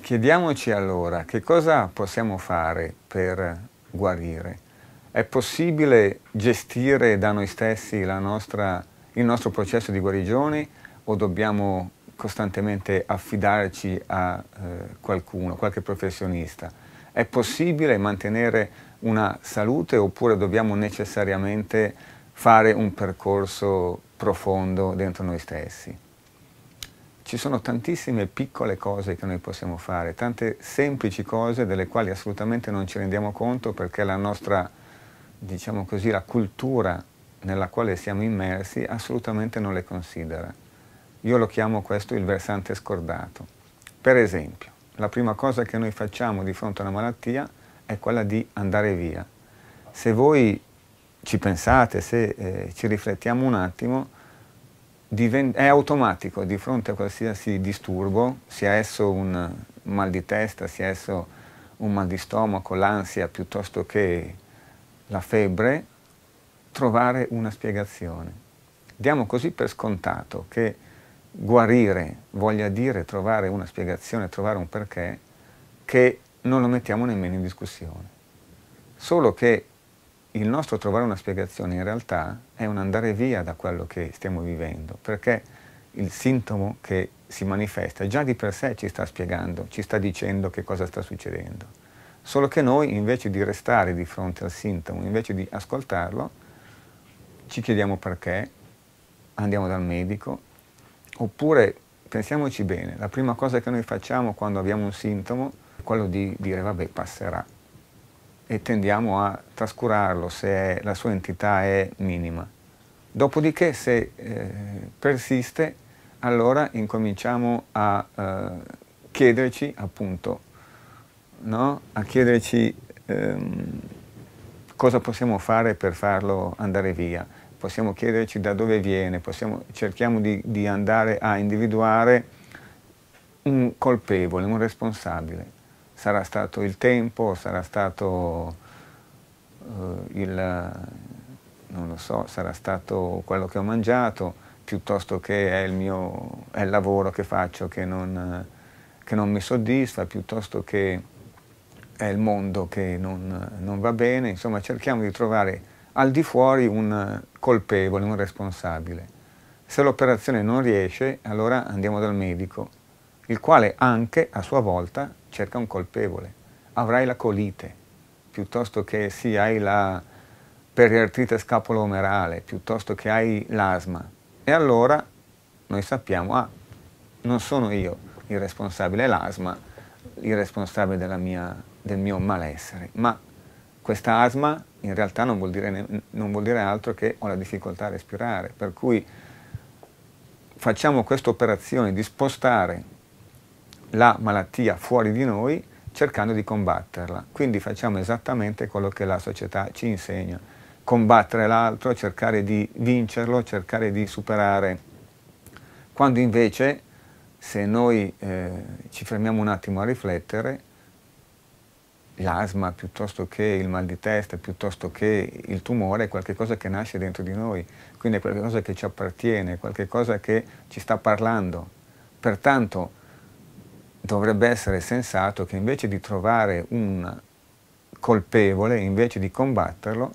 Chiediamoci allora che cosa possiamo fare per guarire. È possibile gestire da noi stessi nostra, il nostro processo di guarigione o dobbiamo costantemente affidarci a eh, qualcuno, qualche professionista? È possibile mantenere una salute oppure dobbiamo necessariamente fare un percorso profondo dentro noi stessi. Ci sono tantissime piccole cose che noi possiamo fare, tante semplici cose delle quali assolutamente non ci rendiamo conto perché la nostra, diciamo così, la cultura nella quale siamo immersi assolutamente non le considera. Io lo chiamo questo il versante scordato. Per esempio, la prima cosa che noi facciamo di fronte a una malattia è quella di andare via. Se voi ci pensate, se eh, ci riflettiamo un attimo, è automatico di fronte a qualsiasi disturbo, sia esso un mal di testa, sia esso un mal di stomaco, l'ansia piuttosto che la febbre, trovare una spiegazione. Diamo così per scontato che guarire voglia dire trovare una spiegazione, trovare un perché, che non lo mettiamo nemmeno in discussione. Solo che il nostro trovare una spiegazione in realtà è un andare via da quello che stiamo vivendo, perché il sintomo che si manifesta già di per sé ci sta spiegando, ci sta dicendo che cosa sta succedendo. Solo che noi invece di restare di fronte al sintomo, invece di ascoltarlo, ci chiediamo perché, andiamo dal medico, oppure pensiamoci bene, la prima cosa che noi facciamo quando abbiamo un sintomo è quello di dire vabbè passerà e tendiamo a trascurarlo se la sua entità è minima. Dopodiché se eh, persiste, allora incominciamo a eh, chiederci appunto, no? a chiederci ehm, cosa possiamo fare per farlo andare via, possiamo chiederci da dove viene, possiamo, cerchiamo di, di andare a individuare un colpevole, un responsabile sarà stato il tempo, sarà stato eh, il non lo so, sarà stato quello che ho mangiato, piuttosto che è il, mio, è il lavoro che faccio che non, che non, mi soddisfa, piuttosto che è il mondo che non, non va bene. Insomma, cerchiamo di trovare al di fuori un colpevole, un responsabile. Se l'operazione non riesce, allora andiamo dal medico, il quale anche a sua volta cerca un colpevole. Avrai la colite, piuttosto che sì, hai la periartrite scapolo-omerale, piuttosto che hai l'asma. E allora noi sappiamo, ah, non sono io il responsabile dell'asma, il responsabile mia, del mio malessere, ma questa asma in realtà non vuol, dire, non vuol dire altro che ho la difficoltà a respirare, per cui facciamo questa operazione di spostare la malattia fuori di noi cercando di combatterla. Quindi facciamo esattamente quello che la società ci insegna, combattere l'altro, cercare di vincerlo, cercare di superare. Quando invece, se noi eh, ci fermiamo un attimo a riflettere, l'asma piuttosto che il mal di testa, piuttosto che il tumore, è qualcosa che nasce dentro di noi, quindi è qualcosa che ci appartiene, qualcosa che ci sta parlando. Pertanto, dovrebbe essere sensato che invece di trovare un colpevole, invece di combatterlo,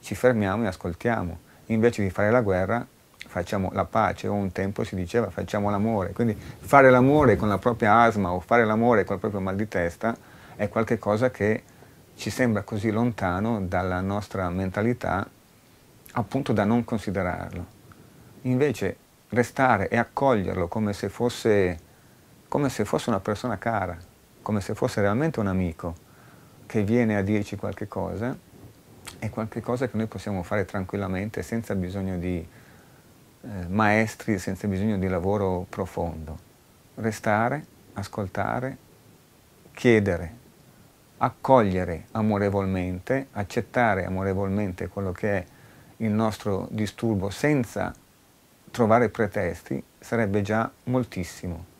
ci fermiamo e ascoltiamo. Invece di fare la guerra, facciamo la pace, o un tempo si diceva facciamo l'amore. Quindi fare l'amore con la propria asma o fare l'amore col proprio mal di testa è qualcosa che ci sembra così lontano dalla nostra mentalità appunto da non considerarlo. Invece restare e accoglierlo come se fosse come se fosse una persona cara, come se fosse realmente un amico che viene a dirci qualche cosa, è qualcosa che noi possiamo fare tranquillamente senza bisogno di eh, maestri, senza bisogno di lavoro profondo. Restare, ascoltare, chiedere, accogliere amorevolmente, accettare amorevolmente quello che è il nostro disturbo senza trovare pretesti, sarebbe già moltissimo.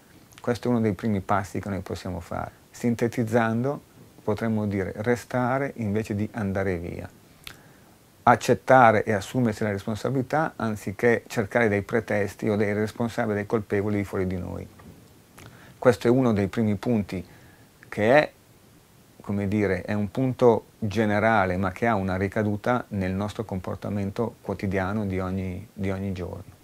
Questo è uno dei primi passi che noi possiamo fare. Sintetizzando potremmo dire restare invece di andare via. Accettare e assumersi la responsabilità anziché cercare dei pretesti o dei responsabili, dei colpevoli fuori di noi. Questo è uno dei primi punti che è come dire, è un punto generale ma che ha una ricaduta nel nostro comportamento quotidiano di ogni, di ogni giorno.